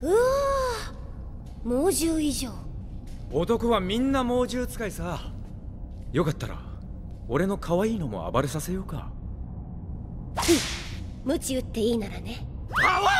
うわ猛獣以上男はみんな猛獣使いさよかったら俺の可愛いのも暴れさせようか無知打っていいならねかわ